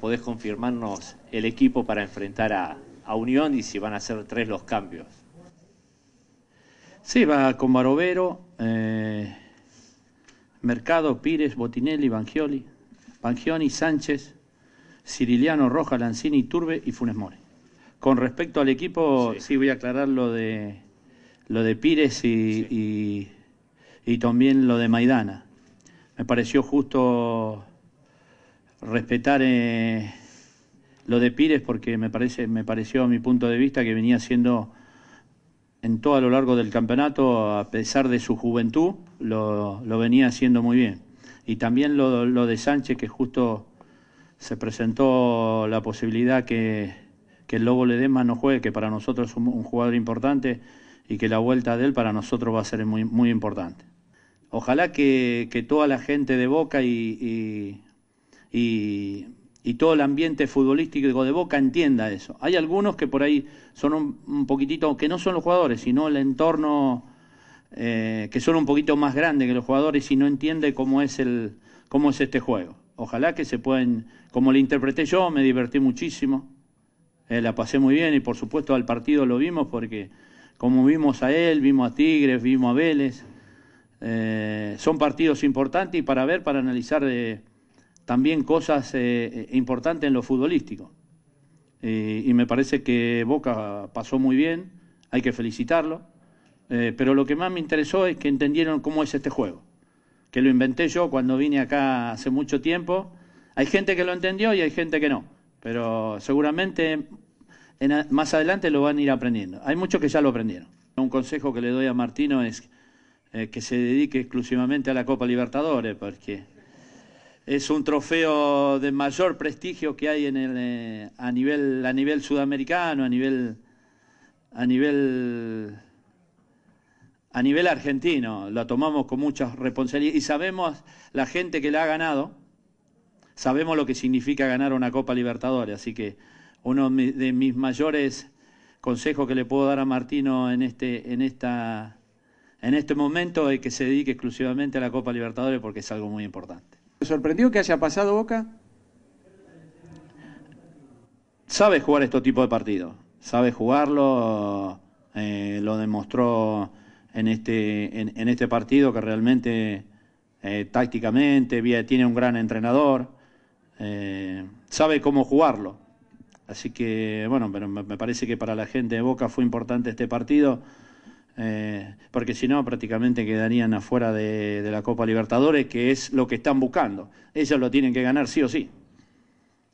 podés confirmarnos el equipo para enfrentar a, Unión y si van a ser tres los cambios. Sí, va con Barovero, eh, Mercado, Pires, Botinelli, Bangioli, Bangioni, Sánchez, Ciriliano, Roja, Lanzini, Turbe y Funes Con respecto al equipo, sí. voy a aclarar lo de, lo de Pires y también lo de Maidana. Me pareció justo respetar eh, lo de Pires porque me, parece, me pareció a mi punto de vista que venía siendo en todo a lo largo del campeonato, a pesar de su juventud, lo, venía haciendo muy bien. Y también lo, de Sánchez, que justo se presentó la posibilidad que, el Lobo le más no juegue, que para nosotros es un, jugador importante y que la vuelta de él para nosotros va a ser muy, muy importante. Ojalá que, toda la gente de Boca y y, todo el ambiente futbolístico de Boca entienda eso. Hay algunos que por ahí son un, poquitito, que no son los jugadores, sino el entorno, eh, que son un poquito más grandes que los jugadores y no entiende cómo es, el, cómo es este juego. Ojalá que se puedan, como le interpreté yo, me divertí muchísimo, eh, la pasé muy bien y por supuesto al partido lo vimos porque como vimos a él, vimos a Tigres, vimos a Vélez, eh, son partidos importantes y para ver, para analizar de también cosas eh, eh, importantes en lo futbolístico. Eh, y me parece que Boca pasó muy bien, hay que felicitarlo. pero lo que más me interesó es que entendieron cómo es este juego, que lo inventé yo cuando vine acá hace mucho tiempo. Hay gente que lo entendió y hay gente que no, pero seguramente más adelante lo van a ir aprendiendo. Hay muchos que ya lo aprendieron. Un consejo que le doy a Martino es que se dedique exclusivamente a la Copa Libertadores, porque es un trofeo de mayor prestigio que hay en eh, a, nivel, sudamericano, a nivel, nivel argentino, lo tomamos con mucha responsabilidad y sabemos la gente que la ha ganado, sabemos lo que significa ganar una Copa Libertadores, así que uno de mis mayores consejos que le puedo dar a Martino este, en este momento es que se dedique exclusivamente a la Copa Libertadores porque es algo muy importante. ¿Te sorprendió que haya pasado Boca? Sabe jugar este tipo de partidos, sabe jugarlo, eh, lo demostró en este, en, este partido que realmente eh, tácticamente tiene un gran entrenador, eh, sabe cómo jugarlo. Así que bueno, pero me parece que para la gente de Boca fue importante este partido. Eh, porque si no prácticamente quedarían afuera de, la Copa Libertadores, que es lo que están buscando. Ellos lo tienen que ganar sí o sí.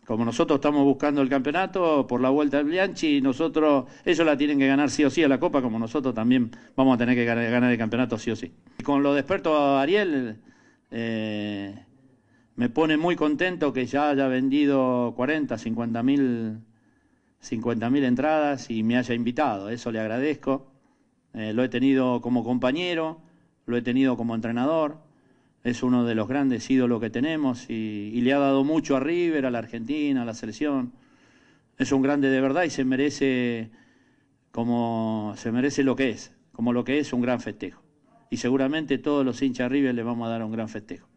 Como nosotros estamos buscando el campeonato por la vuelta del Bianchi, nosotros, ellos la tienen que ganar sí o sí a la Copa, como nosotros también vamos a tener que ganar, el campeonato sí o sí. Con lo de experto Ariel, eh, me pone muy contento que ya haya vendido 40, 50 mil entradas y me haya invitado. Eso le agradezco eh, lo he tenido como compañero, lo he tenido como entrenador, es uno de los grandes ídolos que tenemos y, le ha dado mucho a River, a la Argentina, a la selección. Es un grande de verdad y se merece como se merece lo que es, como lo que es un gran festejo. Y seguramente todos los hinchas River le vamos a dar un gran festejo.